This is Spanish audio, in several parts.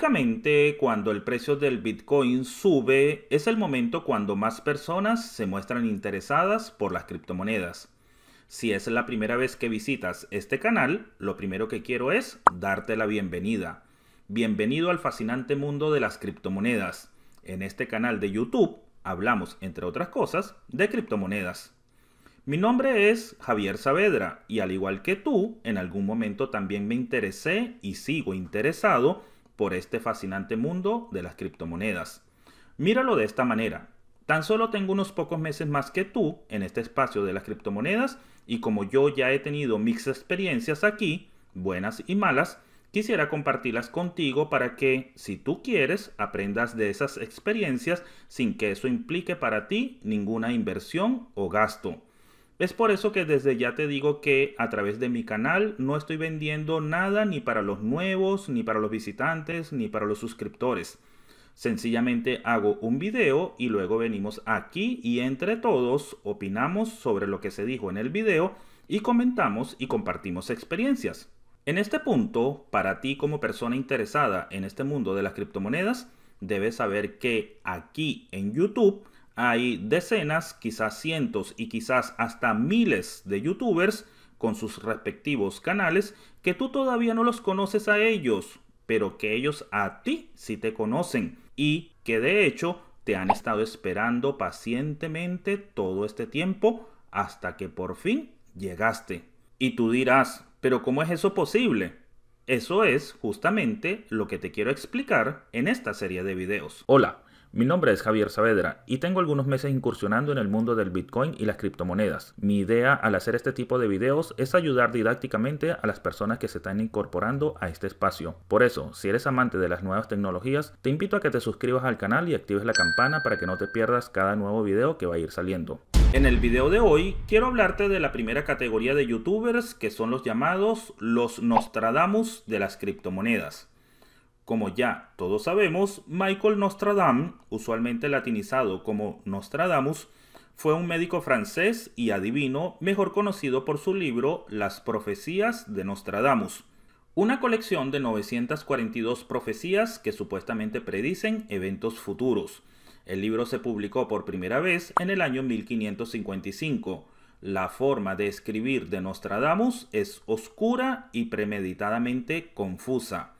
Típicamente, cuando el precio del Bitcoin sube, es el momento cuando más personas se muestran interesadas por las criptomonedas. Si es la primera vez que visitas este canal, lo primero que quiero es darte la bienvenida. Bienvenido al fascinante mundo de las criptomonedas. En este canal de YouTube hablamos, entre otras cosas, de criptomonedas. Mi nombre es Javier Saavedra y al igual que tú, en algún momento también me interesé y sigo interesado por este fascinante mundo de las criptomonedas. Míralo de esta manera. Tan solo tengo unos pocos meses más que tú en este espacio de las criptomonedas y como yo ya he tenido mis experiencias aquí, buenas y malas, quisiera compartirlas contigo para que, si tú quieres, aprendas de esas experiencias sin que eso implique para ti ninguna inversión o gasto. Es por eso que desde ya te digo que a través de mi canal no estoy vendiendo nada ni para los nuevos, ni para los visitantes, ni para los suscriptores. Sencillamente hago un video y luego venimos aquí y entre todos opinamos sobre lo que se dijo en el video y comentamos y compartimos experiencias. En este punto, para ti como persona interesada en este mundo de las criptomonedas, debes saber que aquí en YouTube hay decenas, quizás cientos y quizás hasta miles de youtubers con sus respectivos canales que tú todavía no los conoces a ellos, pero que ellos a ti sí te conocen y que de hecho te han estado esperando pacientemente todo este tiempo hasta que por fin llegaste. Y tú dirás, pero ¿cómo es eso posible? Eso es justamente lo que te quiero explicar en esta serie de videos. Hola. Mi nombre es Javier Saavedra y tengo algunos meses incursionando en el mundo del Bitcoin y las criptomonedas. Mi idea al hacer este tipo de videos es ayudar didácticamente a las personas que se están incorporando a este espacio. Por eso, si eres amante de las nuevas tecnologías, te invito a que te suscribas al canal y actives la campana para que no te pierdas cada nuevo video que va a ir saliendo. En el video de hoy quiero hablarte de la primera categoría de youtubers que son los llamados los Nostradamus de las criptomonedas. Como ya todos sabemos, Michael Nostradam, usualmente latinizado como Nostradamus, fue un médico francés y adivino mejor conocido por su libro Las Profecías de Nostradamus, una colección de 942 profecías que supuestamente predicen eventos futuros. El libro se publicó por primera vez en el año 1555. La forma de escribir de Nostradamus es oscura y premeditadamente confusa.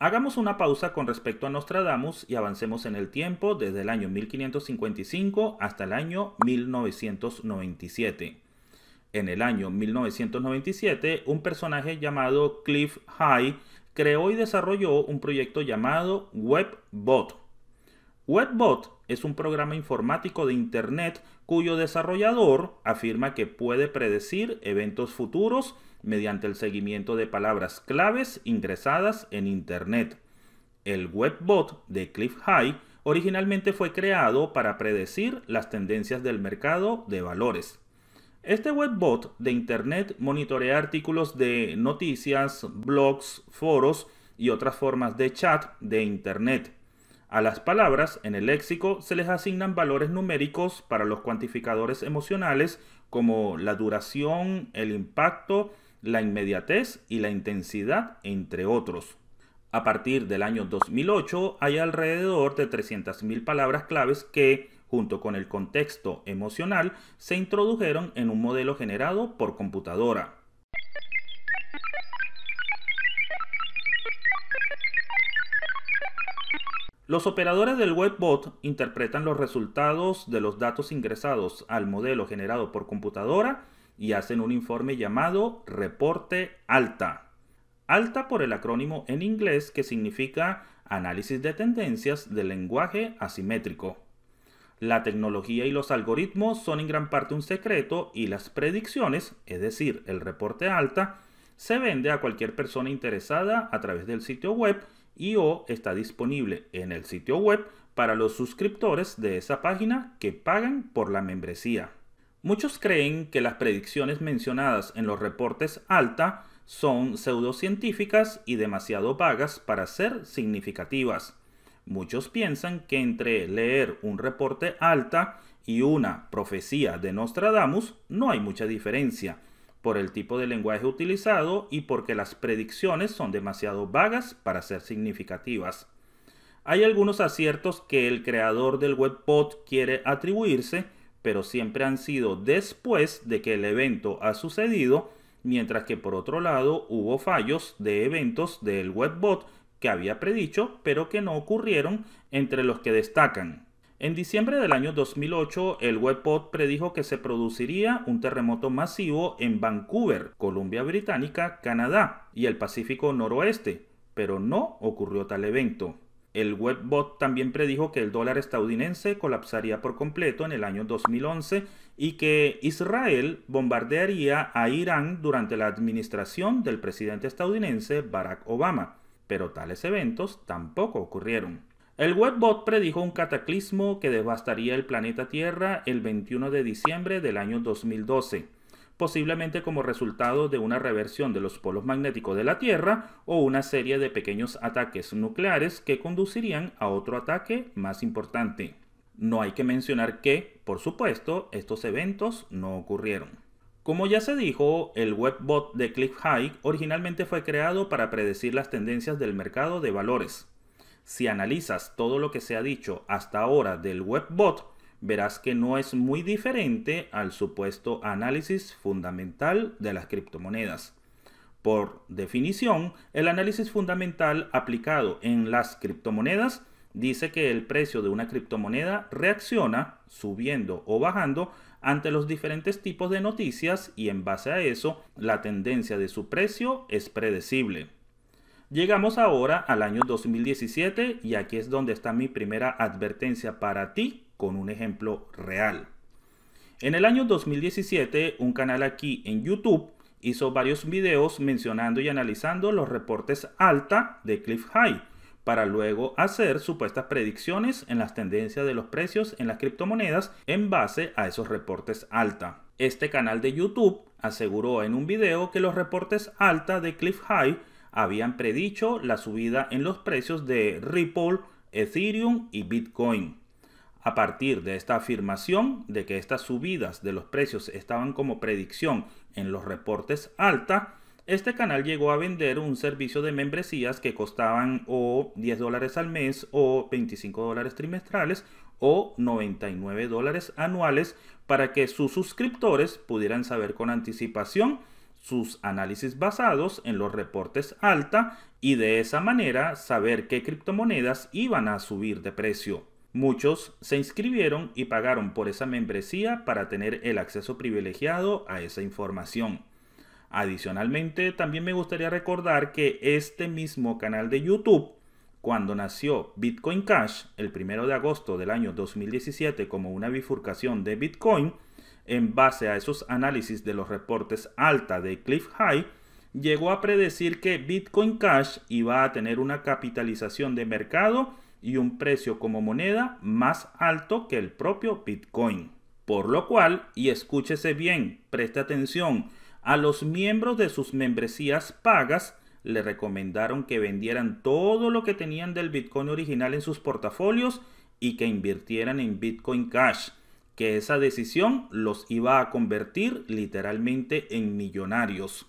Hagamos una pausa con respecto a Nostradamus y avancemos en el tiempo desde el año 1555 hasta el año 1997. En el año 1997, un personaje llamado Cliff High creó y desarrolló un proyecto llamado WebBot. WebBot es un programa informático de Internet cuyo desarrollador afirma que puede predecir eventos futuros mediante el seguimiento de palabras claves ingresadas en Internet. El webbot de Cliff High originalmente fue creado para predecir las tendencias del mercado de valores. Este webbot de Internet monitorea artículos de noticias, blogs, foros y otras formas de chat de Internet. A las palabras en el léxico se les asignan valores numéricos para los cuantificadores emocionales como la duración, el impacto, la inmediatez y la intensidad, entre otros. A partir del año 2008 hay alrededor de 300.000 palabras claves que, junto con el contexto emocional, se introdujeron en un modelo generado por computadora. Los operadores del webbot interpretan los resultados de los datos ingresados al modelo generado por computadora y hacen un informe llamado reporte alta. Alta por el acrónimo en inglés que significa análisis de tendencias del lenguaje asimétrico. La tecnología y los algoritmos son en gran parte un secreto y las predicciones, es decir, el reporte alta, se vende a cualquier persona interesada a través del sitio web y o está disponible en el sitio web para los suscriptores de esa página que pagan por la membresía. Muchos creen que las predicciones mencionadas en los reportes alta son pseudocientíficas y demasiado vagas para ser significativas. Muchos piensan que entre leer un reporte alta y una profecía de Nostradamus no hay mucha diferencia, por el tipo de lenguaje utilizado y porque las predicciones son demasiado vagas para ser significativas. Hay algunos aciertos que el creador del webbot quiere atribuirse, pero siempre han sido después de que el evento ha sucedido, mientras que por otro lado hubo fallos de eventos del webbot que había predicho, pero que no ocurrieron, entre los que destacan en diciembre del año 2008, el WebBot predijo que se produciría un terremoto masivo en Vancouver, Columbia Británica, Canadá y el Pacífico Noroeste, pero no ocurrió tal evento. El WebBot también predijo que el dólar estadounidense colapsaría por completo en el año 2011 y que Israel bombardearía a Irán durante la administración del presidente estadounidense Barack Obama, pero tales eventos tampoco ocurrieron. El webbot predijo un cataclismo que devastaría el planeta Tierra el 21 de diciembre del año 2012, posiblemente como resultado de una reversión de los polos magnéticos de la Tierra o una serie de pequeños ataques nucleares que conducirían a otro ataque más importante. No hay que mencionar que, por supuesto, estos eventos no ocurrieron. Como ya se dijo, el webbot de Cliff High originalmente fue creado para predecir las tendencias del mercado de valores si analizas todo lo que se ha dicho hasta ahora del webbot, verás que no es muy diferente al supuesto análisis fundamental de las criptomonedas. Por definición, el análisis fundamental aplicado en las criptomonedas dice que el precio de una criptomoneda reacciona, subiendo o bajando, ante los diferentes tipos de noticias y en base a eso, la tendencia de su precio es predecible. Llegamos ahora al año 2017 y aquí es donde está mi primera advertencia para ti con un ejemplo real. En el año 2017, un canal aquí en YouTube hizo varios videos mencionando y analizando los reportes alta de Cliff High para luego hacer supuestas predicciones en las tendencias de los precios en las criptomonedas en base a esos reportes alta. Este canal de YouTube aseguró en un video que los reportes alta de Cliff High habían predicho la subida en los precios de Ripple, Ethereum y Bitcoin. A partir de esta afirmación de que estas subidas de los precios estaban como predicción en los reportes alta, este canal llegó a vender un servicio de membresías que costaban o 10 dólares al mes o 25 dólares trimestrales o 99 dólares anuales para que sus suscriptores pudieran saber con anticipación sus análisis basados en los reportes alta y de esa manera saber qué criptomonedas iban a subir de precio. Muchos se inscribieron y pagaron por esa membresía para tener el acceso privilegiado a esa información. Adicionalmente, también me gustaría recordar que este mismo canal de YouTube, cuando nació Bitcoin Cash el 1 de agosto del año 2017 como una bifurcación de Bitcoin, en base a esos análisis de los reportes alta de Cliff High, llegó a predecir que Bitcoin Cash iba a tener una capitalización de mercado y un precio como moneda más alto que el propio Bitcoin. Por lo cual, y escúchese bien, preste atención, a los miembros de sus membresías pagas le recomendaron que vendieran todo lo que tenían del Bitcoin original en sus portafolios y que invirtieran en Bitcoin Cash que esa decisión los iba a convertir literalmente en millonarios.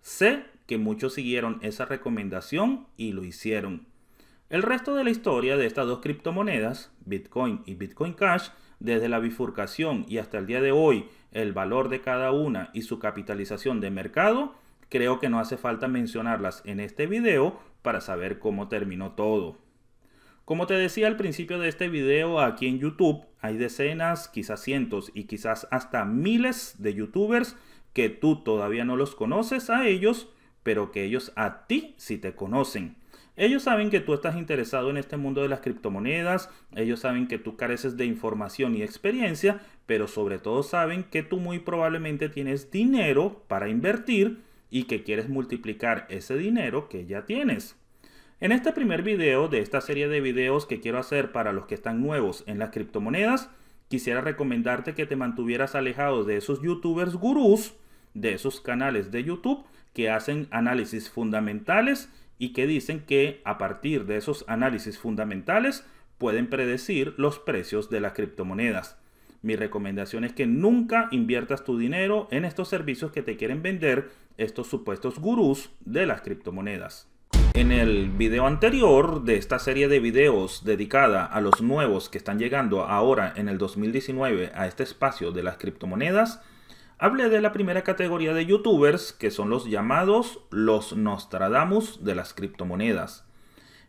Sé que muchos siguieron esa recomendación y lo hicieron. El resto de la historia de estas dos criptomonedas, Bitcoin y Bitcoin Cash, desde la bifurcación y hasta el día de hoy, el valor de cada una y su capitalización de mercado, creo que no hace falta mencionarlas en este video para saber cómo terminó todo. Como te decía al principio de este video, aquí en YouTube hay decenas, quizás cientos y quizás hasta miles de youtubers que tú todavía no los conoces a ellos, pero que ellos a ti sí te conocen. Ellos saben que tú estás interesado en este mundo de las criptomonedas, ellos saben que tú careces de información y experiencia, pero sobre todo saben que tú muy probablemente tienes dinero para invertir y que quieres multiplicar ese dinero que ya tienes. En este primer video de esta serie de videos que quiero hacer para los que están nuevos en las criptomonedas, quisiera recomendarte que te mantuvieras alejado de esos youtubers gurús, de esos canales de YouTube que hacen análisis fundamentales y que dicen que a partir de esos análisis fundamentales pueden predecir los precios de las criptomonedas. Mi recomendación es que nunca inviertas tu dinero en estos servicios que te quieren vender estos supuestos gurús de las criptomonedas. En el video anterior de esta serie de videos dedicada a los nuevos que están llegando ahora en el 2019 a este espacio de las criptomonedas, hablé de la primera categoría de youtubers que son los llamados los Nostradamus de las criptomonedas.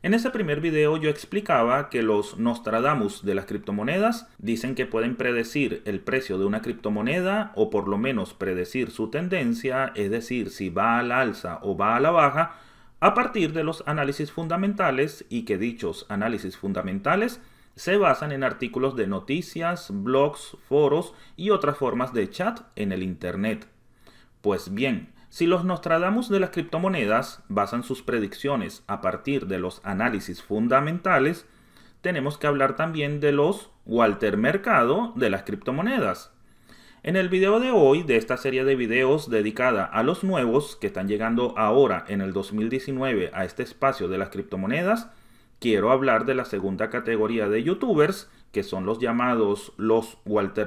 En ese primer video yo explicaba que los Nostradamus de las criptomonedas dicen que pueden predecir el precio de una criptomoneda o por lo menos predecir su tendencia, es decir, si va a la alza o va a la baja, a partir de los análisis fundamentales y que dichos análisis fundamentales se basan en artículos de noticias, blogs, foros y otras formas de chat en el Internet. Pues bien, si los Nostradamus de las criptomonedas basan sus predicciones a partir de los análisis fundamentales, tenemos que hablar también de los Walter Mercado de las criptomonedas, en el video de hoy de esta serie de videos dedicada a los nuevos que están llegando ahora en el 2019 a este espacio de las criptomonedas, quiero hablar de la segunda categoría de youtubers, que son los llamados los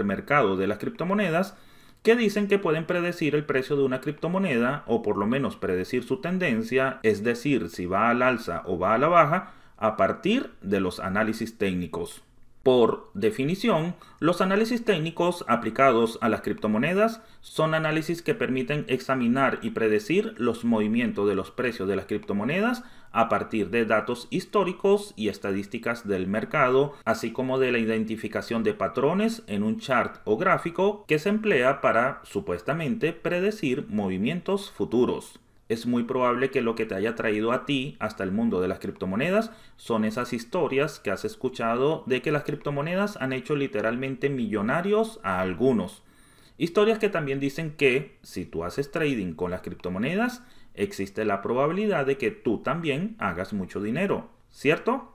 Mercado de las criptomonedas, que dicen que pueden predecir el precio de una criptomoneda o por lo menos predecir su tendencia, es decir, si va al alza o va a la baja, a partir de los análisis técnicos. Por definición, los análisis técnicos aplicados a las criptomonedas son análisis que permiten examinar y predecir los movimientos de los precios de las criptomonedas a partir de datos históricos y estadísticas del mercado, así como de la identificación de patrones en un chart o gráfico que se emplea para supuestamente predecir movimientos futuros es muy probable que lo que te haya traído a ti hasta el mundo de las criptomonedas son esas historias que has escuchado de que las criptomonedas han hecho literalmente millonarios a algunos. Historias que también dicen que si tú haces trading con las criptomonedas, existe la probabilidad de que tú también hagas mucho dinero, ¿cierto?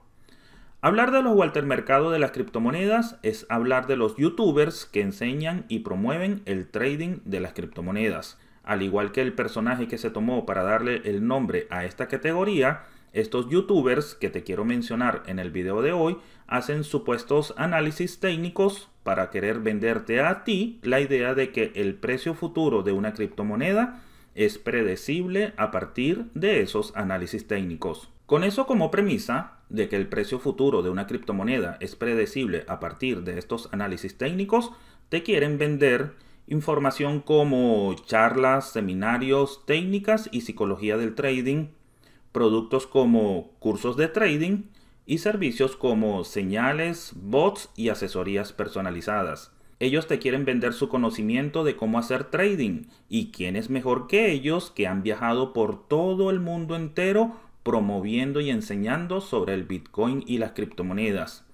Hablar de los Mercado de las criptomonedas es hablar de los youtubers que enseñan y promueven el trading de las criptomonedas al igual que el personaje que se tomó para darle el nombre a esta categoría, estos youtubers que te quiero mencionar en el video de hoy hacen supuestos análisis técnicos para querer venderte a ti la idea de que el precio futuro de una criptomoneda es predecible a partir de esos análisis técnicos. Con eso como premisa de que el precio futuro de una criptomoneda es predecible a partir de estos análisis técnicos, te quieren vender Información como charlas, seminarios, técnicas y psicología del trading, productos como cursos de trading y servicios como señales, bots y asesorías personalizadas. Ellos te quieren vender su conocimiento de cómo hacer trading y quién es mejor que ellos que han viajado por todo el mundo entero promoviendo y enseñando sobre el Bitcoin y las criptomonedas.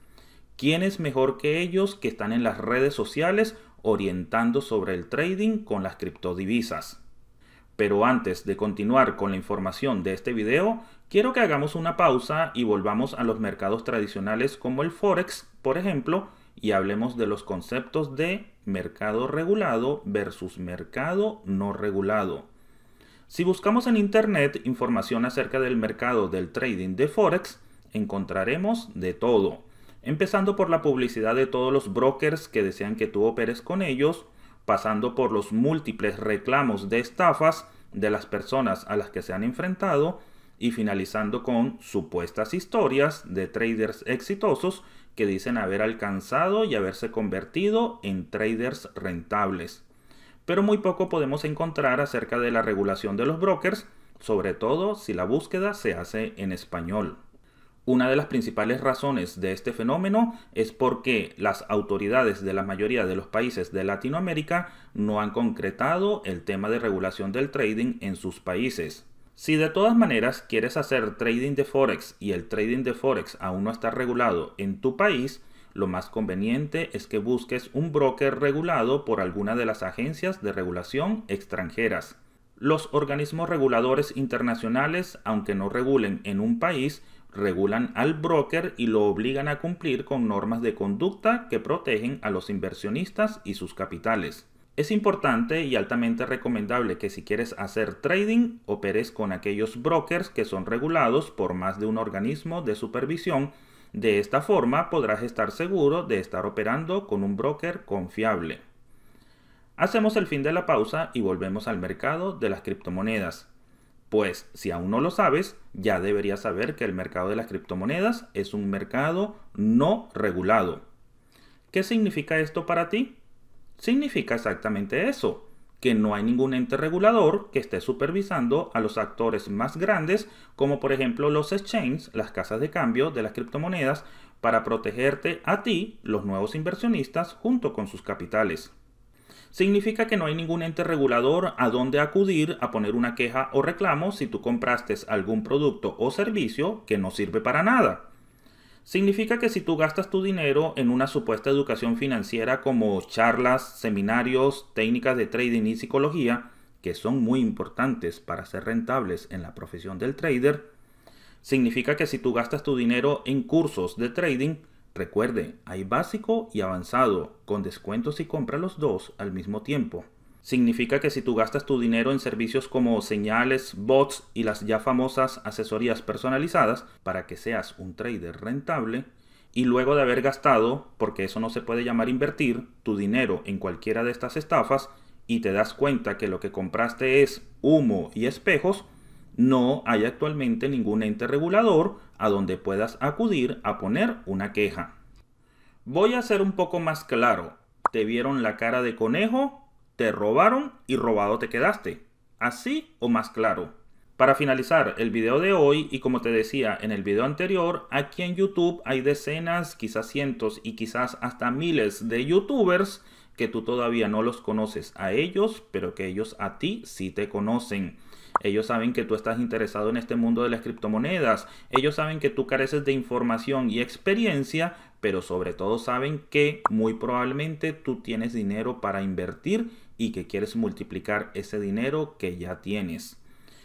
¿Quién es mejor que ellos que están en las redes sociales orientando sobre el trading con las criptodivisas. Pero antes de continuar con la información de este video, quiero que hagamos una pausa y volvamos a los mercados tradicionales como el Forex, por ejemplo, y hablemos de los conceptos de mercado regulado versus mercado no regulado. Si buscamos en Internet información acerca del mercado del trading de Forex, encontraremos de todo empezando por la publicidad de todos los brokers que desean que tú operes con ellos, pasando por los múltiples reclamos de estafas de las personas a las que se han enfrentado y finalizando con supuestas historias de traders exitosos que dicen haber alcanzado y haberse convertido en traders rentables. Pero muy poco podemos encontrar acerca de la regulación de los brokers, sobre todo si la búsqueda se hace en español. Una de las principales razones de este fenómeno es porque las autoridades de la mayoría de los países de Latinoamérica no han concretado el tema de regulación del trading en sus países. Si de todas maneras quieres hacer trading de Forex y el trading de Forex aún no está regulado en tu país, lo más conveniente es que busques un broker regulado por alguna de las agencias de regulación extranjeras. Los organismos reguladores internacionales, aunque no regulen en un país, regulan al broker y lo obligan a cumplir con normas de conducta que protegen a los inversionistas y sus capitales. Es importante y altamente recomendable que si quieres hacer trading, operes con aquellos brokers que son regulados por más de un organismo de supervisión. De esta forma podrás estar seguro de estar operando con un broker confiable. Hacemos el fin de la pausa y volvemos al mercado de las criptomonedas. Pues si aún no lo sabes, ya deberías saber que el mercado de las criptomonedas es un mercado no regulado. ¿Qué significa esto para ti? Significa exactamente eso, que no hay ningún ente regulador que esté supervisando a los actores más grandes, como por ejemplo los exchanges, las casas de cambio de las criptomonedas, para protegerte a ti, los nuevos inversionistas, junto con sus capitales significa que no hay ningún ente regulador a donde acudir a poner una queja o reclamo si tú compraste algún producto o servicio que no sirve para nada. Significa que si tú gastas tu dinero en una supuesta educación financiera como charlas, seminarios, técnicas de trading y psicología, que son muy importantes para ser rentables en la profesión del trader, significa que si tú gastas tu dinero en cursos de trading, Recuerde, hay básico y avanzado, con descuentos si compra los dos al mismo tiempo. Significa que si tú gastas tu dinero en servicios como señales, bots y las ya famosas asesorías personalizadas para que seas un trader rentable, y luego de haber gastado, porque eso no se puede llamar invertir, tu dinero en cualquiera de estas estafas, y te das cuenta que lo que compraste es humo y espejos, no hay actualmente ningún ente regulador a donde puedas acudir a poner una queja. Voy a ser un poco más claro. Te vieron la cara de conejo, te robaron y robado te quedaste. Así o más claro. Para finalizar el video de hoy y como te decía en el video anterior, aquí en YouTube hay decenas, quizás cientos y quizás hasta miles de youtubers que tú todavía no los conoces a ellos, pero que ellos a ti sí te conocen. Ellos saben que tú estás interesado en este mundo de las criptomonedas. Ellos saben que tú careces de información y experiencia, pero sobre todo saben que muy probablemente tú tienes dinero para invertir y que quieres multiplicar ese dinero que ya tienes.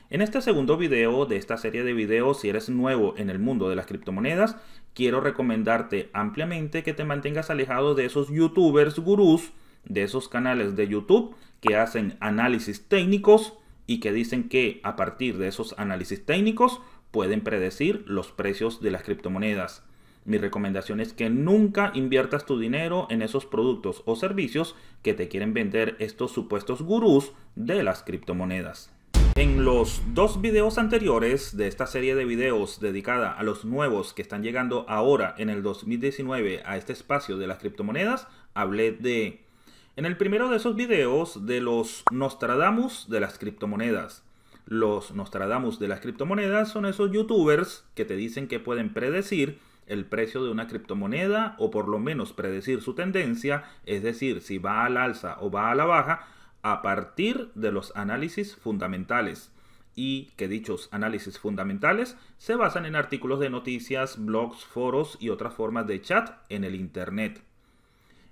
En este segundo video de esta serie de videos, si eres nuevo en el mundo de las criptomonedas, quiero recomendarte ampliamente que te mantengas alejado de esos youtubers gurús, de esos canales de YouTube que hacen análisis técnicos, y que dicen que a partir de esos análisis técnicos pueden predecir los precios de las criptomonedas. Mi recomendación es que nunca inviertas tu dinero en esos productos o servicios que te quieren vender estos supuestos gurús de las criptomonedas. En los dos videos anteriores de esta serie de videos dedicada a los nuevos que están llegando ahora en el 2019 a este espacio de las criptomonedas, hablé de en el primero de esos videos de los Nostradamus de las criptomonedas. Los Nostradamus de las criptomonedas son esos youtubers que te dicen que pueden predecir el precio de una criptomoneda o por lo menos predecir su tendencia, es decir, si va al alza o va a la baja, a partir de los análisis fundamentales. Y que dichos análisis fundamentales se basan en artículos de noticias, blogs, foros y otras formas de chat en el Internet.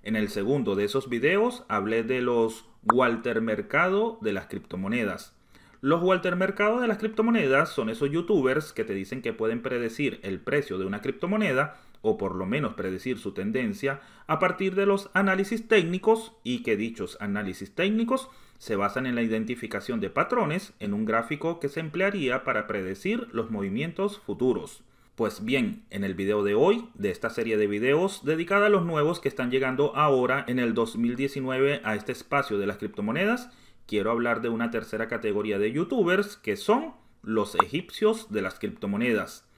En el segundo de esos videos hablé de los Walter Mercado de las criptomonedas. Los Walter Mercado de las criptomonedas son esos youtubers que te dicen que pueden predecir el precio de una criptomoneda o por lo menos predecir su tendencia a partir de los análisis técnicos y que dichos análisis técnicos se basan en la identificación de patrones en un gráfico que se emplearía para predecir los movimientos futuros. Pues bien, en el video de hoy, de esta serie de videos dedicada a los nuevos que están llegando ahora en el 2019 a este espacio de las criptomonedas, quiero hablar de una tercera categoría de youtubers que son los egipcios de las criptomonedas.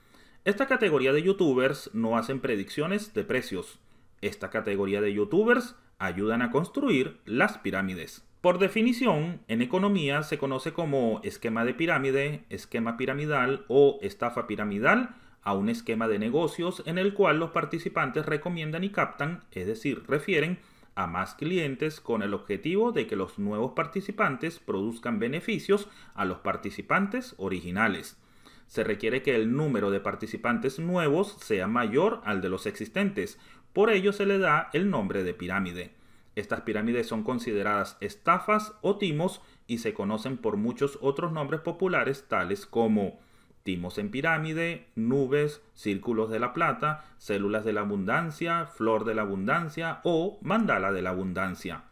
Esta categoría de youtubers no hacen predicciones de precios. Esta categoría de youtubers ayudan a construir las pirámides. Por definición, en economía se conoce como esquema de pirámide, esquema piramidal o estafa piramidal a un esquema de negocios en el cual los participantes recomiendan y captan, es decir, refieren a más clientes con el objetivo de que los nuevos participantes produzcan beneficios a los participantes originales. Se requiere que el número de participantes nuevos sea mayor al de los existentes, por ello se le da el nombre de pirámide. Estas pirámides son consideradas estafas o timos y se conocen por muchos otros nombres populares tales como timos en pirámide, nubes, círculos de la plata, células de la abundancia, flor de la abundancia o mandala de la abundancia.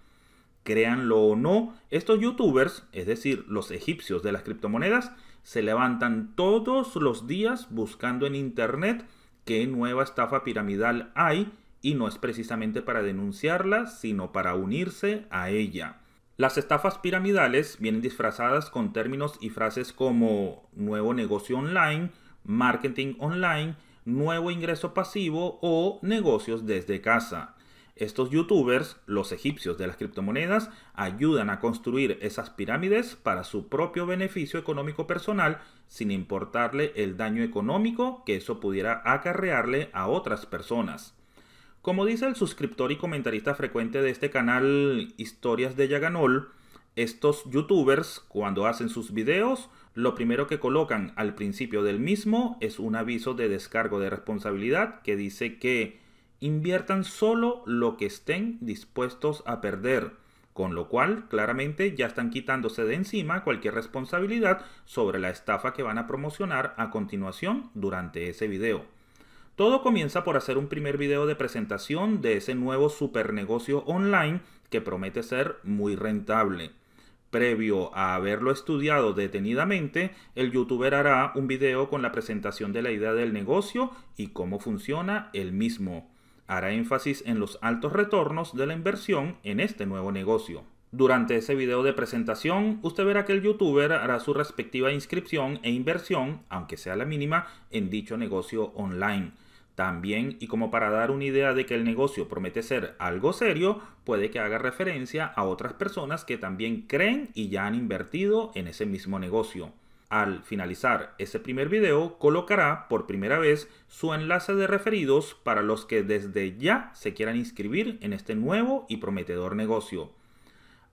Créanlo o no, estos youtubers, es decir, los egipcios de las criptomonedas, se levantan todos los días buscando en internet qué nueva estafa piramidal hay y no es precisamente para denunciarla, sino para unirse a ella. Las estafas piramidales vienen disfrazadas con términos y frases como nuevo negocio online, marketing online, nuevo ingreso pasivo o negocios desde casa. Estos youtubers, los egipcios de las criptomonedas, ayudan a construir esas pirámides para su propio beneficio económico personal, sin importarle el daño económico que eso pudiera acarrearle a otras personas. Como dice el suscriptor y comentarista frecuente de este canal Historias de Yaganol, estos youtubers cuando hacen sus videos, lo primero que colocan al principio del mismo es un aviso de descargo de responsabilidad que dice que inviertan solo lo que estén dispuestos a perder, con lo cual claramente ya están quitándose de encima cualquier responsabilidad sobre la estafa que van a promocionar a continuación durante ese video. Todo comienza por hacer un primer video de presentación de ese nuevo super negocio online que promete ser muy rentable. Previo a haberlo estudiado detenidamente, el youtuber hará un video con la presentación de la idea del negocio y cómo funciona el mismo. Hará énfasis en los altos retornos de la inversión en este nuevo negocio. Durante ese video de presentación, usted verá que el youtuber hará su respectiva inscripción e inversión, aunque sea la mínima, en dicho negocio online también, y como para dar una idea de que el negocio promete ser algo serio, puede que haga referencia a otras personas que también creen y ya han invertido en ese mismo negocio. Al finalizar ese primer video, colocará por primera vez su enlace de referidos para los que desde ya se quieran inscribir en este nuevo y prometedor negocio.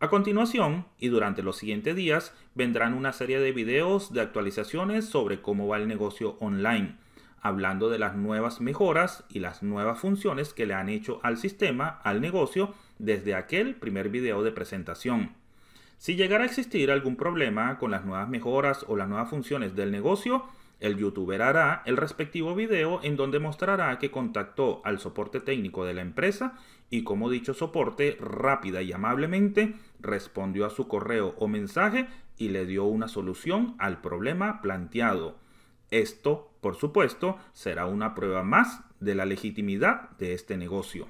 A continuación, y durante los siguientes días, vendrán una serie de videos de actualizaciones sobre cómo va el negocio online hablando de las nuevas mejoras y las nuevas funciones que le han hecho al sistema, al negocio, desde aquel primer video de presentación. Si llegara a existir algún problema con las nuevas mejoras o las nuevas funciones del negocio, el youtuber hará el respectivo video en donde mostrará que contactó al soporte técnico de la empresa y cómo dicho soporte rápida y amablemente respondió a su correo o mensaje y le dio una solución al problema planteado. Esto, por supuesto, será una prueba más de la legitimidad de este negocio.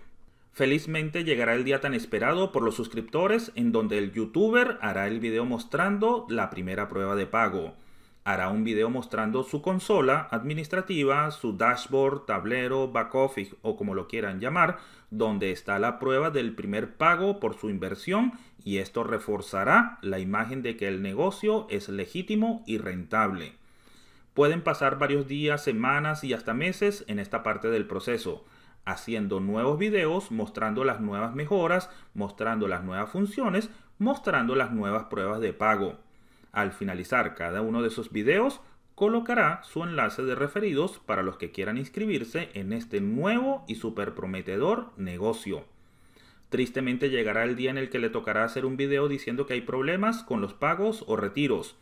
Felizmente llegará el día tan esperado por los suscriptores en donde el youtuber hará el video mostrando la primera prueba de pago. Hará un video mostrando su consola administrativa, su dashboard, tablero, back office o como lo quieran llamar, donde está la prueba del primer pago por su inversión y esto reforzará la imagen de que el negocio es legítimo y rentable pueden pasar varios días, semanas y hasta meses en esta parte del proceso, haciendo nuevos videos, mostrando las nuevas mejoras, mostrando las nuevas funciones, mostrando las nuevas pruebas de pago. Al finalizar cada uno de esos videos, colocará su enlace de referidos para los que quieran inscribirse en este nuevo y super prometedor negocio. Tristemente llegará el día en el que le tocará hacer un video diciendo que hay problemas con los pagos o retiros,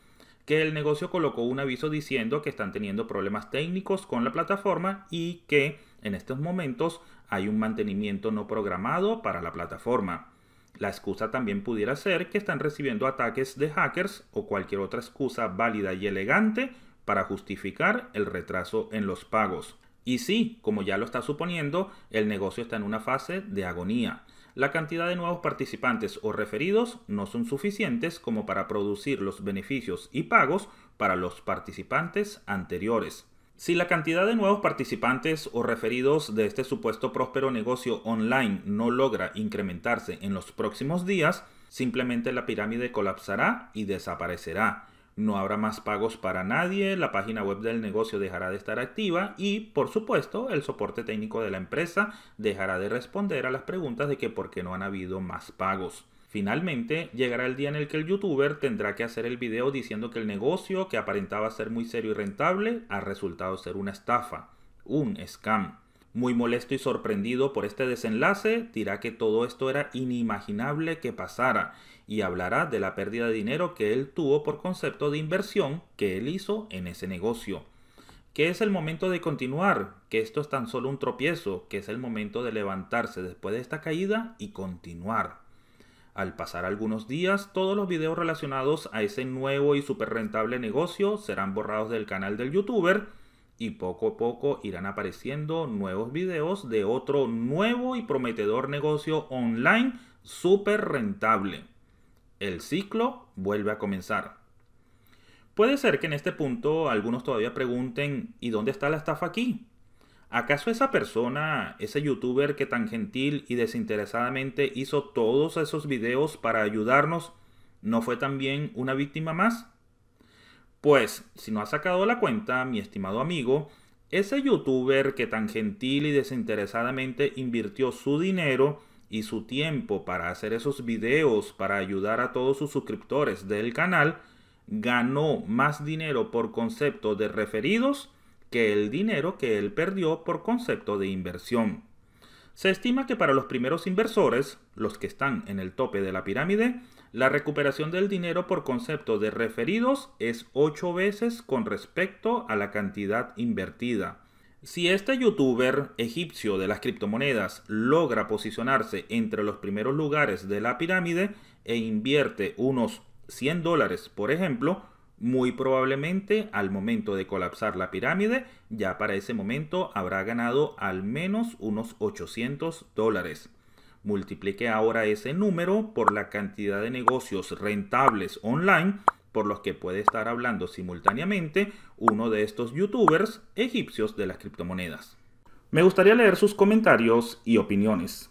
que el negocio colocó un aviso diciendo que están teniendo problemas técnicos con la plataforma y que en estos momentos hay un mantenimiento no programado para la plataforma. La excusa también pudiera ser que están recibiendo ataques de hackers o cualquier otra excusa válida y elegante para justificar el retraso en los pagos. Y sí, como ya lo está suponiendo, el negocio está en una fase de agonía la cantidad de nuevos participantes o referidos no son suficientes como para producir los beneficios y pagos para los participantes anteriores. Si la cantidad de nuevos participantes o referidos de este supuesto próspero negocio online no logra incrementarse en los próximos días, simplemente la pirámide colapsará y desaparecerá no habrá más pagos para nadie, la página web del negocio dejará de estar activa y, por supuesto, el soporte técnico de la empresa dejará de responder a las preguntas de que por qué no han habido más pagos. Finalmente, llegará el día en el que el youtuber tendrá que hacer el video diciendo que el negocio, que aparentaba ser muy serio y rentable, ha resultado ser una estafa, un scam. Muy molesto y sorprendido por este desenlace, dirá que todo esto era inimaginable que pasara y hablará de la pérdida de dinero que él tuvo por concepto de inversión que él hizo en ese negocio. Que es el momento de continuar, que esto es tan solo un tropiezo, que es el momento de levantarse después de esta caída y continuar. Al pasar algunos días, todos los videos relacionados a ese nuevo y súper rentable negocio serán borrados del canal del youtuber y poco a poco irán apareciendo nuevos videos de otro nuevo y prometedor negocio online súper rentable el ciclo vuelve a comenzar. Puede ser que en este punto algunos todavía pregunten, ¿y dónde está la estafa aquí? ¿Acaso esa persona, ese youtuber que tan gentil y desinteresadamente hizo todos esos videos para ayudarnos, no fue también una víctima más? Pues, si no ha sacado la cuenta, mi estimado amigo, ese youtuber que tan gentil y desinteresadamente invirtió su dinero y su tiempo para hacer esos videos, para ayudar a todos sus suscriptores del canal, ganó más dinero por concepto de referidos que el dinero que él perdió por concepto de inversión. Se estima que para los primeros inversores, los que están en el tope de la pirámide, la recuperación del dinero por concepto de referidos es 8 veces con respecto a la cantidad invertida. Si este youtuber egipcio de las criptomonedas logra posicionarse entre los primeros lugares de la pirámide e invierte unos 100 dólares, por ejemplo, muy probablemente al momento de colapsar la pirámide, ya para ese momento habrá ganado al menos unos 800 dólares. Multiplique ahora ese número por la cantidad de negocios rentables online por los que puede estar hablando simultáneamente uno de estos youtubers egipcios de las criptomonedas. Me gustaría leer sus comentarios y opiniones.